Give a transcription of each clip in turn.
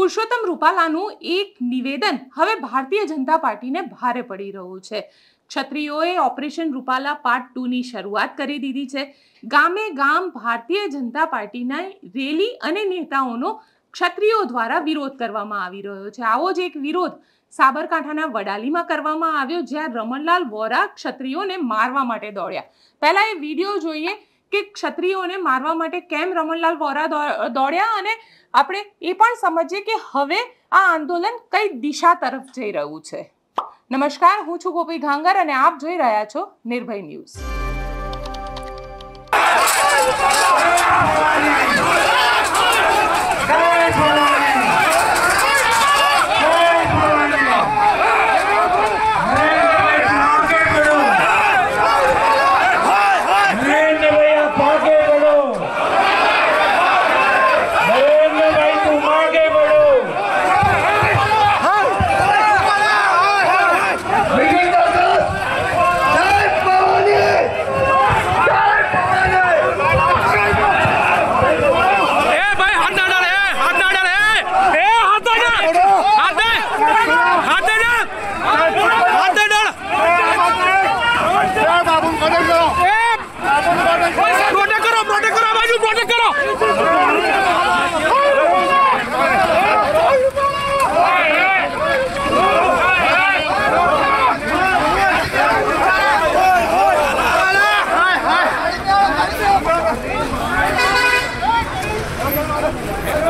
પુરુષોત્તમ રૂપાલાનું એક નિવેદન હવે ભારતીય જનતા પાર્ટીને ભારે પડી રહ્યું છે ક્ષત્રિયોએ ઓપરેશન રૂપાલા પાર્ટ ટુની શરૂઆત કરી દીધી છે ગામે ગામ ભારતીય જનતા પાર્ટીના રેલી અને નેતાઓનો ક્ષત્રિયો દ્વારા વિરોધ કરવામાં આવી રહ્યો છે આવો જ એક વિરોધ સાબરકાંઠાના વડાલીમાં કરવામાં આવ્યો જ્યાં રમણલાલ વોરા ક્ષત્રિયોને મારવા માટે દોડ્યા પહેલાં એ વિડીયો જોઈએ કે ક્ષત્રિયોને મારવા માટે કેમ રમણલાલ વોરા દોડ્યા અને આપણે એ પણ સમજીએ કે હવે આ આંદોલન કઈ દિશા તરફ જઈ રહ્યું છે નમસ્કાર હું છું ગોપી ઘાંગર અને આપ જોઈ રહ્યા છો નિર્ભય ન્યૂઝ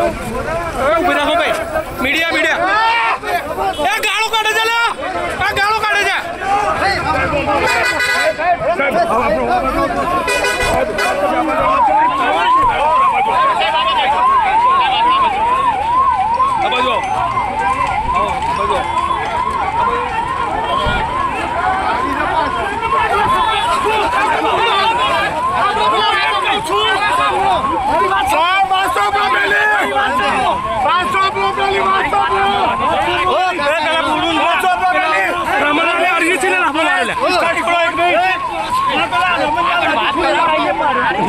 ઉભી રાખો ભાઈ મીડિયા મીડિયા એ ગાળો કાઢે છે આ ગાળો કાઢે છે સાહેબ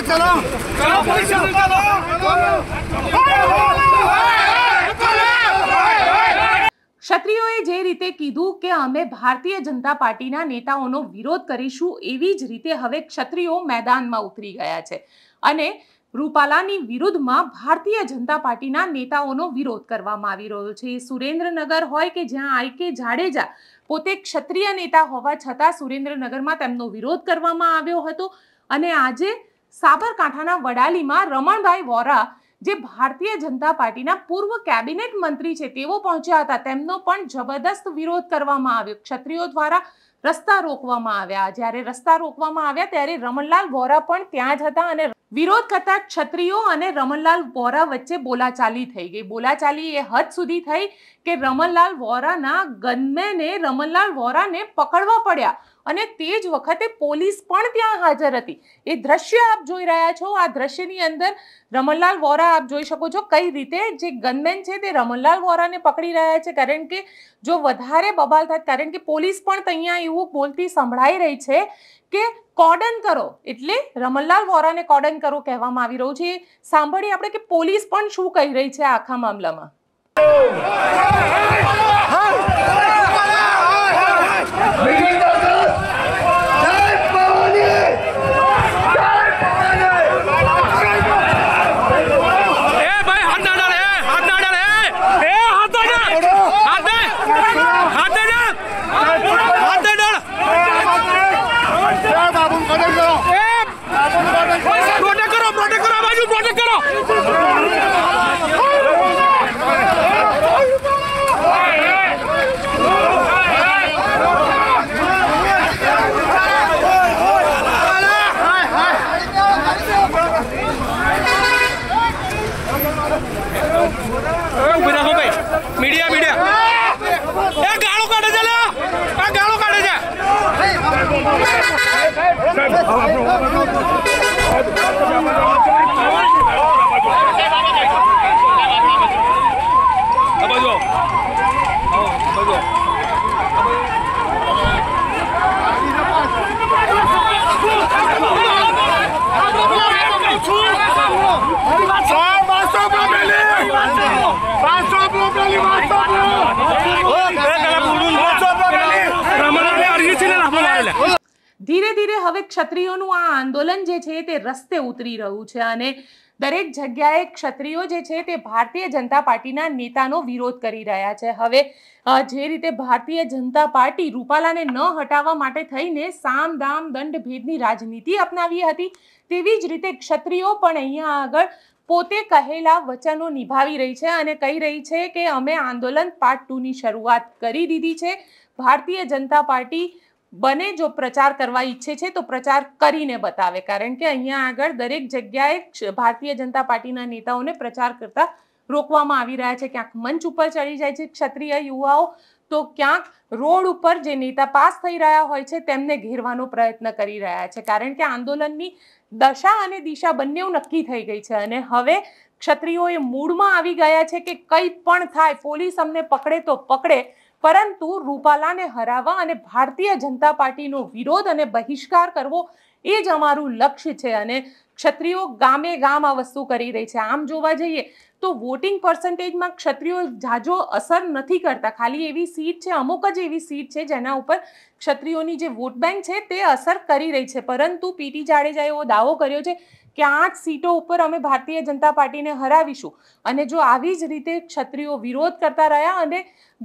ક્ષત્રિયોએ જે રીતે કીધું કે અમે ભારતીય જનતા પાર્ટીના નેતાઓનો વિરોધ કરીશું એવી જ રીતે હવે ક્ષત્રિયો મેદાનમાં ઉતરી ગયા છે અને રૂપાલાની વિરુદ્ધમાં ભારતીય જનતા પાર્ટીના નેતાઓનો વિરોધ કરવામાં આવી રહ્યો છે સુરેન્દ્રનગર હોય કે જ્યાં આઈ કે જાડેજા પોતે ક્ષત્રિય નેતા હોવા છતાં સુરેન્દ્રનગરમાં તેમનો વિરોધ કરવામાં આવ્યો હતો અને આજે સાબરકાંઠાના વડાલીમાં રમણભાઈ વોરા જે ભારતીય જનતા પાર્ટીના પૂર્વ કેબિનેટ મંત્રી છે તેઓ પહોંચ્યા હતા તેમનો પણ જબરદસ્ત વિરોધ કરવામાં આવ્યો ક્ષત્રિયો દ્વારા રસ્તા રોકવામાં આવ્યા જ્યારે રસ્તા રોકવામાં આવ્યા ત્યારે રમણલાલ વોરા પણ ત્યાં જ હતા અને વિરોધ કરતા ક્ષત્રિયો અને રમણલાલ વોરા વચ્ચે બોલાચાલી થઈ ગઈ બોલાચાલી એ હદ સુધી થઈ કે રમણલાલ વોરાના ગનમેને રમણલાલ વોરાને પકડવા પડ્યા અને તે જ વખતે પોલીસ પણ ત્યાં હાજર હતી એ દ્રશ્ય આપ જોઈ રહ્યા છો આ દ્રશ્યની અંદર રમણલાલ વોરા આપ જોઈ શકો છો કઈ રીતે જે ગનમેન છે તે રમણલાલ વોરાને પકડી રહ્યા છે કારણ કે જો વધારે બબાલ થાય કારણ કે પોલીસ પણ ત્યાં એવું બોલતી સંભળાઈ રહી છે કે કોડન કરો એટલે રમણલાલ વોરાને કોડન કરો કહેવામાં આવી રહ્યું છે સાંભળીએ આપણે કે પોલીસ પણ શું કહી રહી છે આખા મામલામાં હા Passou o Bruno pra ele, passou! Passou o Bruno pra passou o Bruno! ધીરે ધીરે હવે ક્ષત્રિયોનું આ આંદોલન જે છે તે રસ્તે ઉતરી રહ્યું છે અને દરેક જગ્યાએ ક્ષત્રિયો જે છે તે ભારતીય જનતા પાર્ટીના નેતાનો વિરોધ કરી રહ્યા છે હવે જે રીતે ભારતીય જનતા પાર્ટી રૂપાલાને ન હટાવવા માટે થઈને સામ દામ દંડ ભેદની રાજનીતિ અપનાવી હતી તેવી જ રીતે ક્ષત્રિયો પણ અહીંયા આગળ પોતે કહેલા વચનો નિભાવી રહી છે અને કહી રહી છે કે અમે આંદોલન પાર્ટ ટુની શરૂઆત કરી દીધી છે ભારતીય જનતા પાર્ટી બને જો પ્રચાર કરવા ઈચ્છે છે તો પ્રચાર કરીને બતાવે કારણ કે અહીંયા આગળ દરેક જગ્યાએ ભારતીય જનતા પાર્ટીના નેતાઓને પ્રચાર કરતા રોકવામાં આવી રહ્યા છે ક્યાંક મંચ ઉપર ચડી જાય છે ક્ષત્રિય યુવાઓ તો ક્યાંક રોડ ઉપર જે નેતા પાસ થઈ રહ્યા હોય છે તેમને ઘેરવાનો પ્રયત્ન કરી રહ્યા છે કારણ કે આંદોલનની દશા અને દિશા બંને નક્કી થઈ ગઈ છે અને હવે ક્ષત્રિયો એ મૂળમાં આવી ગયા છે કે કંઈ પણ થાય પોલીસ અમને પકડે તો પકડે પરંતુ રૂપાલાને હરાવવા અને ભારતીય જનતા પાર્ટીનો વિરોધ અને બહિષ્કાર કરવો એ જ અમારું લક્ષ્ય છે અને ક્ષત્રિયો ગામે ગામ આ વસ્તુ કરી રહી છે આમ જોવા જઈએ તો વોટિંગ પર્સન્ટેજમાં ક્ષત્રિયો ઝાઝો અસર નથી કરતા ખાલી એવી સીટ છે અમુક જ એવી સીટ છે જેના ઉપર ક્ષત્રિયોની જે વોટ બેંક છે તે અસર કરી રહી છે પરંતુ પીટી જાડેજાએ એવો દાવો કર્યો છે કે આઠ સીટો ઉપર અમે ભારતીય જનતા પાર્ટીને હરાવીશું અને જો આવી જ રીતે ક્ષત્રિયો વિરોધ કરતા રહ્યા અને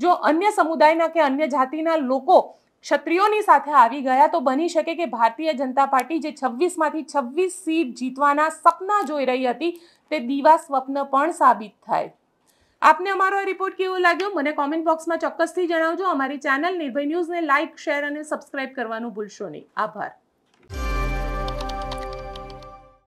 જો અન્ય સમુદાયના કે અન્ય જાતિના લોકો ક્ષત્રિયોની સાથે આવી ગયા તો બની શકે કે ભારતીય જનતા પાર્ટી જે છવ્વીસમાંથી છવ્વીસ સીટ જીતવાના સપના જોઈ રહી હતી તે દીવા સ્વપ્ન પણ સાબિત થાય આપને અમારો આ રિપોર્ટ કેવો લાગ્યો મને કોમેન્ટ બોક્સમાં ચોક્કસથી જણાવજો અમારી ચેનલ નિર્ભય ન્યૂઝને લાઇક શેર અને સબસ્ક્રાઇબ કરવાનું ભૂલશો નહીં આભાર